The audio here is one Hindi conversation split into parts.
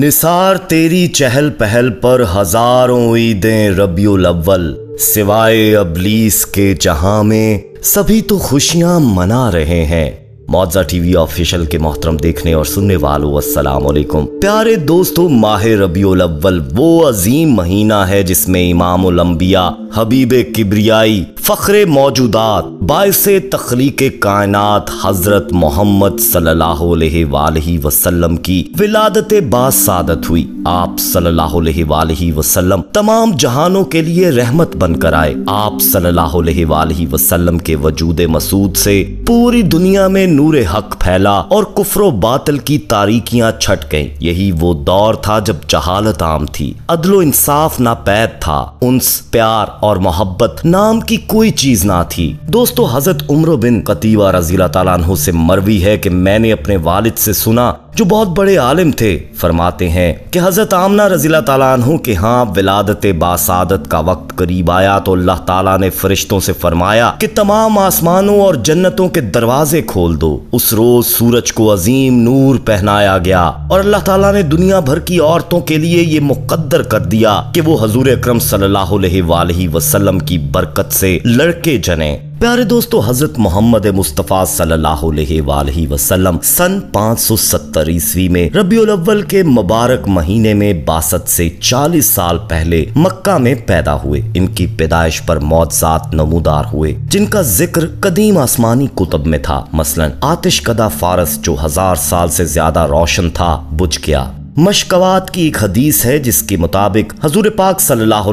निसार तेरी चहल पहल पर हजारों ईदें रबियुल अव्वल सिवाय अबलीस के जहां में सभी तो खुशियां मना रहे हैं मौजा टीवी ऑफिशियल के मोहतरम देखने और सुनने वालों असलकुम प्यारे दोस्तों माह रबील अव्वल वो अजीम महीना है जिसमें इमाम उलम्बिया हबीब किबरियाई फखरे मौजूदात बायस तखलीक कायनात हज़रत मोहम्मद सल्लल्लाहु अलैहि वसल्लम की विलादत बासादत हुई आप सल्लल्लाहु अलैहि वसल्लम तमाम जहानों के लिए रहमत बनकर आए आप सल्लल्लाहु अलैहि वसल्लम के वजूद मसूद से पूरी दुनिया में नूर हक फैला और कुफरों बातल की तारीखियां छट गईं यही वो दौर था जब जहालत आम थी अदलो इंसाफ ना पैद था उन प्यार और मोहब्बत नाम की कोई चीज ना थी दोस्तों हजरत उम्र बिन कतीवा रजीला तला से मरवी है की मैंने अपने वालिद से सुना जो बहुत बड़े आलिम थे फरमाते हैं कि हज़रत आमना रजीला तला के हाँ विलादत बासादत का वक्त करीब आया तो अल्लाह तला ने फरिश्तों से फरमाया कि तमाम आसमानों और जन्नतों के दरवाजे खोल दो उस रोज सूरज को अजीम नूर पहनाया गया और अल्लाह तला ने दुनिया भर की औरतों के लिए ये मुकदर कर दिया कि वो हजूर अक्रम सल्लल्लाहु वसलम की बरकत से लड़के जने प्यारे दोस्तों हजरत मोहम्मद मुस्तफ़ा सल्लल्लाहु अलैहि वसल्लम सन 570 ईस्वी में रबी अव्वल के मुबारक महीने में बासठ से 40 साल पहले मक्का में पैदा हुए इनकी पैदाइश पर मौजात नमूदार हुए जिनका जिक्र कदीम आसमानी कुतब में था मसलन आतिश कदा फारस जो हजार साल से ज्यादा रोशन था बुझ गया मशकवात की एक हदीस है जिसके मुताबिक हजूर पाक सल्लल्लाहु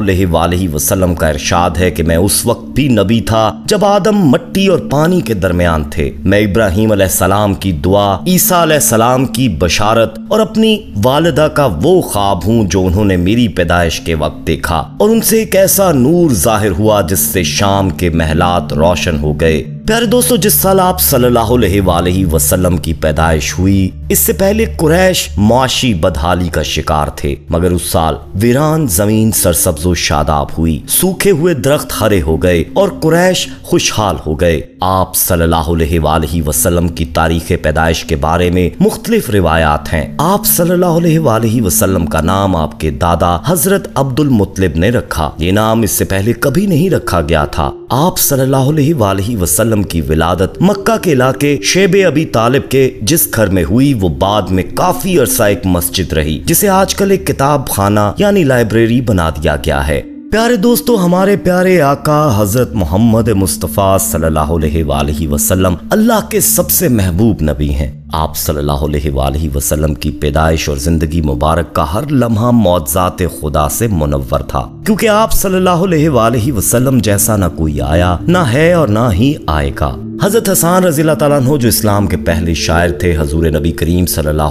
का इरशाद है कि मैं उस वक्त भी नबी था जब आदम मट्टी और पानी के दरमियान थे मैं इब्राहिम सलाम की दुआ ईसा सलाम की बशारत और अपनी वालदा का वो ख्वाब हूँ जो उन्होंने मेरी पैदाइश के वक्त देखा और उनसे एक ऐसा नूर जाहिर हुआ जिससे शाम के महलात रोशन हो गए प्यारे दोस्तों जिस साल आप सल्लल्लाहु अलैहि वसल्लम की पैदाइश हुई इससे पहले कुरैश माशी बदहाली का शिकार थे मगर उस साल वीरान जमीन सरसब्जो शादाब हुई सूखे हुए दरख्त हरे हो गए और कुरैश खुशहाल हो गए आप सल्लल्लाहु अलैहि वसल्लम की तारीख पैदाइश के बारे में मुख्तलिफ रिवायात हैं आप सल्लल्लाहु अलैहि वसल्लम का नाम आपके दादा हजरत अब्दुल मुतलिब ने रखा ये नाम इससे पहले कभी नहीं रखा गया था आप सल्लल्लाहु अलैहि वसल्लम वसल्लम की विलादत मक्का के इलाके शेब अबी तालिब के जिस घर में हुई वो बाद में काफी अरसा एक मस्जिद रही जिसे आजकल एक किताब खाना यानी लाइब्रेरी बना दिया गया है प्यारे दोस्तों हमारे प्यारे आका हजरत मोहम्मद मुस्तफ़ा सल्लल्लाहु अलैहि वसल्लम अल्लाह के सबसे महबूब नबी हैं आप सल्लल्लाहु अलैहि वसल्लम की पैदाइश और ज़िंदगी मुबारक का हर लम्हा मौजात खुदा से मुनवर था क्योंकि आप सल्लल्लाहु अलैहि वसल्लम जैसा ना कोई आया ना है और ना ही आएगा हज़रत हसान रज़ी हो जो इस्लाम के पहले शायर थे हजूर नबी करीम सल्ला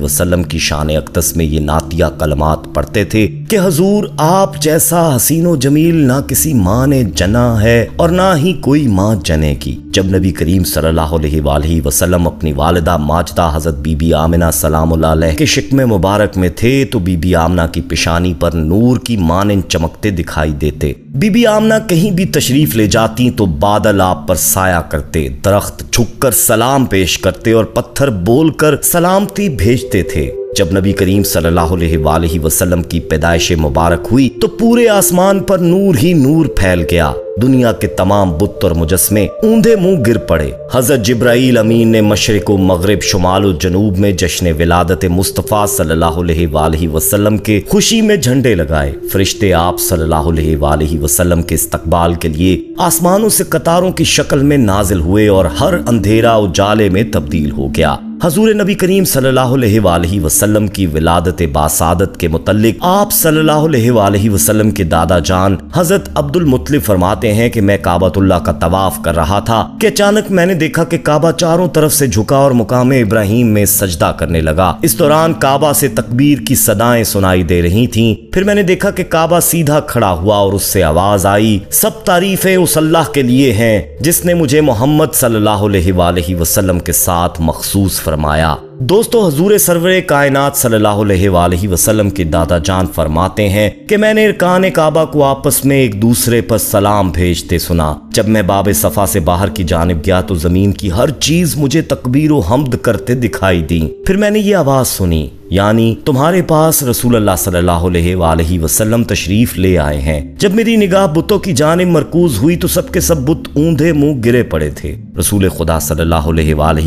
वसलम की शान अक्तस में ये नातिया कलमात पढ़ते थे कि हजूर आप जैसा हसीनो जमील ना किसी माँ ने जना है और ना ही कोई माँ जने की जब नबी करीम सल्ला वसलम अपनी वालदा माजदा हजरत बीबी आमिना सलाम के शिकम मुबारक में थे तो बीबी आमना की पेशानी पर नूर की मानन चमकते दिखाई देते बीबी आमना कहीं भी तशरीफ ले जाती तो बादल आप पर साया करते दरख्त झुक कर सलाम पेश करते और पत्थर बोल कर सलामती भेजते थे जब नबी करीम सल्लल्लाहु अलैहि वसल्लम की पैदाइश मुबारक हुई तो पूरे आसमान पर नूर ही नूर फैल गया दुनिया के तमाम बुत और मुजस्मे ऊंधे मुंह गिर पड़े हजरत जिब्राइल अमीन ने मशरक मगरब शुमाल जनूब में जश्न विलादत मुस्तफ़ा सल्लल्लाहु वसल्लम के खुशी में झंडे लगाए फरिश्ते आप सल्लल्लाहु वसल्लम के इस्तकबाल के लिए आसमानों से कतारों की शक्ल में नाजिल हुए और हर अंधेरा उजाले में तब्दील हो गया हजूर नबी करीम सल्लल्लाहु वसल्लम की विलादत बासादत के मुतल आप सल्लाह वसल्लम के दादा जान हजरत अब्दुल मुतलिब फरमाते बताते हैं कि मैं काबातुल्ला का तवाफ कर रहा था कि अचानक मैंने देखा कि काबा चारों तरफ से झुका और मुकाम इब्राहिम में सजदा करने लगा इस दौरान काबा से तकबीर की सदाएं सुनाई दे रही थी फिर मैंने देखा कि काबा सीधा खड़ा हुआ और उससे आवाज आई सब तारीफें उस अल्लाह के लिए हैं जिसने मुझे मोहम्मद सल्लल्लाहु के साथ मखसूस फरमाया दोस्तों हजूर सरवर कायनात सल्लल्लाहु वसलम के दादा जान फरमाते हैं कि मैंने इरकान काबा को आपस में एक दूसरे पर सलाम भेजते सुना जब मैं बाब सफ़ा से बाहर की जानब गया तो ज़मीन की हर चीज़ मुझे तकबीर हमद करते दिखाई दी फिर मैंने ये आवाज़ सुनी यानी तुम्हारे पास रसूल अल्लाह वसल्लम तशरीफ़ ले आए हैं जब मेरी निगाह बुतों की जानब मरकूज हुई तो सबके सब बुत ऊंधे मुंह गिरे पड़े थे रसूल खुदा सल्लल्लाहु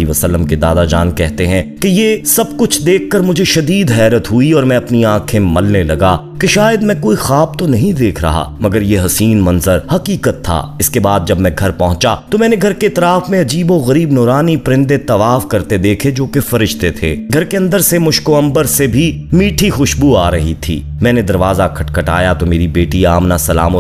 वसल्लम के दादा जान कहते हैं कि ये सब कुछ देखकर मुझे शदीद हैरत हुई और मैं अपनी आंखें मलने लगा कि शायद मैं कोई ख्वाब तो नहीं देख रहा मगर ये हसीन मंजर हकीकत था इसके बाद जब मैं घर पहुंचा तो मैंने घर के तराफ में अजीबो गरीब नुरानी परिंदे तवाफ करते देखे जो कि फरिश्ते थे घर के अंदर से मुश्को अंबर से भी मीठी खुशबू आ रही थी मैंने दरवाजा खटखटाया तो मेरी बेटी आमना सलाम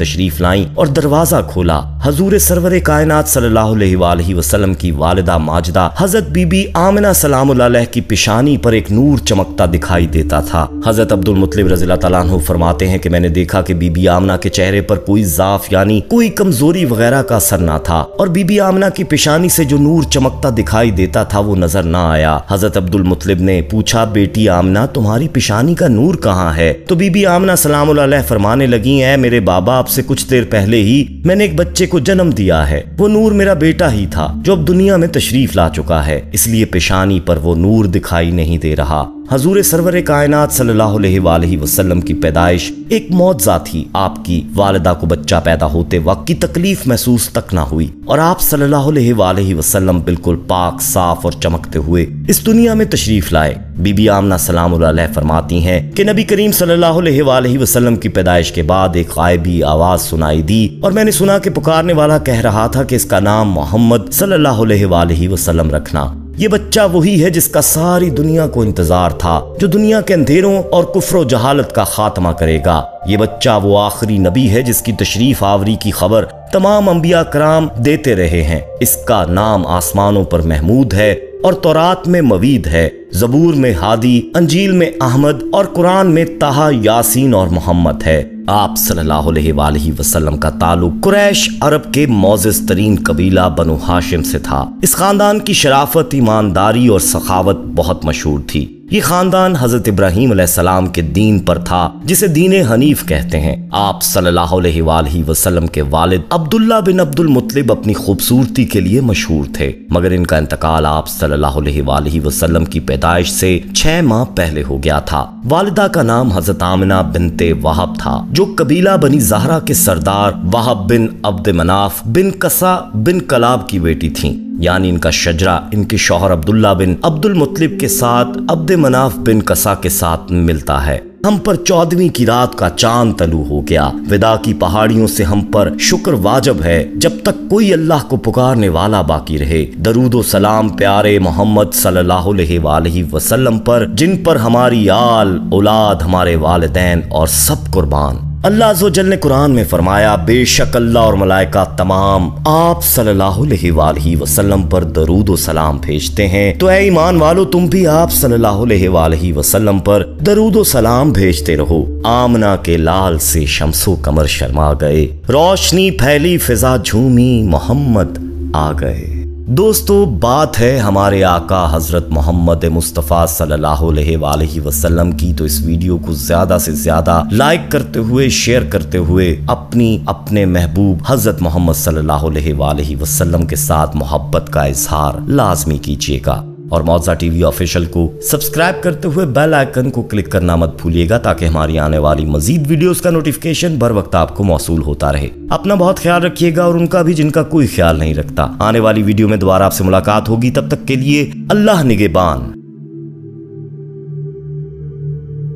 तशरीफ लाई और दरवाजा खोला हजूर सरवर कायनात सल्लल्लाहु अलैहि वसल्लम की वालदा माजदा हजरत बीबी आमना सलाम की पिशानी पर एक नूर चमकता दिखाई देता था हजरत अब्दुल मुतलिब रजीला तु फरमाते हैं कि मैंने देखा कि बीबी आमना के चेहरे पर कोई जाफ यानी कोई कमजोरी वगैरह का असर ना था और बीबी आमना की पेशानी से जो नूर चमकता दिखाई देता था वो नजर ना आया हजरत अब्दुल मुतलिब ने पूछा बेटी आमना तुम्हारी पेशानी का नूर कहाँ है तो बीबी आमना सलाम फरमाने लगी है मेरे बाबा आपसे कुछ देर पहले ही मैंने एक बच्चे को जन्म दिया है वो नूर मेरा बेटा ही था जो अब दुनिया में तशरीफ ला चुका है इसलिए पेशानी पर वो नूर दिखाई नहीं दे रहा हजूर सरवर कायनात सल्लाम वसल्लम की पैदाइश एक मौजा थी आपकी वालदा को बच्चा पैदा होते वक्त की तकलीफ महसूस तक ना हुई और आप सल्लल्लाहु वसल्लम बिल्कुल पाक साफ और चमकते हुए इस दुनिया में तशरीफ लाए बीबी आमना सलाम फरमाती हैं कि नबी करीम सल्लल्लाहु वसल्लम की पैदाइश के बाद एक गायबी आवाज सुनाई दी और मैंने सुना कि पुकारने वाला कह रहा था कि इसका नाम मोहम्मद सल्लाम वसल्लम रखना ये बच्चा वही है जिसका सारी दुनिया को इंतजार था जो दुनिया के अंधेरों और कुफरों जहालत का खात्मा करेगा ये बच्चा वो आखिरी नबी है जिसकी तशरीफ आवरी की खबर तमाम अंबिया कराम देते रहे हैं इसका नाम आसमानों पर महमूद है और तौरात में मवीद है जबूर में हादी अंजील में अहमद और कुरान में तहा यासीन और मोहम्मद है आप सल्लल्लाहु वसल्लम का ताल्लुक कुरैश अरब के मोजिस तरीन कबीला बनो हाशिम से था इस खानदान की शराफत ईमानदारी और सखावत बहुत मशहूर थी ये खानदान हजरत इब्राहिम सलाम के दीन पर था जिसे दीन हनीफ कहते हैं आप सल्लल्लाहु वसल्लम के वालिद अब्दुल्ला बिन अब्दुल मुतलिब अपनी खूबसूरती के लिए मशहूर थे मगर इनका इंतकाल आप सल्लल्लाहु वसल्लम की पैदाइश से छह माह पहले हो गया था वालिदा का नाम हजरत आमिना बिनते वाहब था जो कबीला बनी जहरा के सरदार वाहब बिन अब्द मनाफ बिन कसा बिन कलाब की बेटी थी यानी इनका शजरा इनके शोहर अब्दुल्ला बिन अब्दुल मुतलिब के साथ अब्द मनाफ बिन कसा के साथ मिलता है हम पर चौदहवीं की रात का चांद तलू हो गया विदा की पहाड़ियों से हम पर शुक्र वाजब है जब तक कोई अल्लाह को पुकारने वाला बाकी रहे दरूदो सलाम प्यारे मोहम्मद वसल्लम पर जिन पर हमारी आल औलाद हमारे वालदेन और सब कुर्बान अल्लाह जोजल ने कुरान में फरमाया बेशक अल्लाह और मलाइका तमाम आप सल्लल्लाहु वसल्लम पर दरूद सलाम भेजते हैं तो ऐ ईमान वालो तुम भी आप सल्लल्लाहु वसल्लम पर दरूद सलाम भेजते रहो आमना के लाल से शमसो कमर शर्मा गए रोशनी फैली फिजा झूमी मोहम्मद आ गए दोस्तों बात है हमारे आका हज़रत मोहम्मद मुस्तफ़ा सल्लल्लाहु अलैहि वसल्लम की तो इस वीडियो को ज़्यादा से ज़्यादा लाइक करते हुए शेयर करते हुए अपनी अपने महबूब हज़रत मोहम्मद सल्लल्लाहु अलैहि वसल्लम के साथ मोहब्बत का इजहार लाजमी कीजिएगा और मौजा टीवी ऑफिशियल को सब्सक्राइब करते हुए बेल आइकन को क्लिक करना मत भूलिएगा ताकि हमारी आने वाली मजीद वीडियोस का नोटिफिकेशन बर वक्त आपको मौसू होता रहे अपना बहुत ख्याल रखिएगा और उनका भी जिनका कोई ख्याल नहीं रखता आने वाली वीडियो में दोबारा आपसे मुलाकात होगी तब तक के लिए अल्लाह निगेबान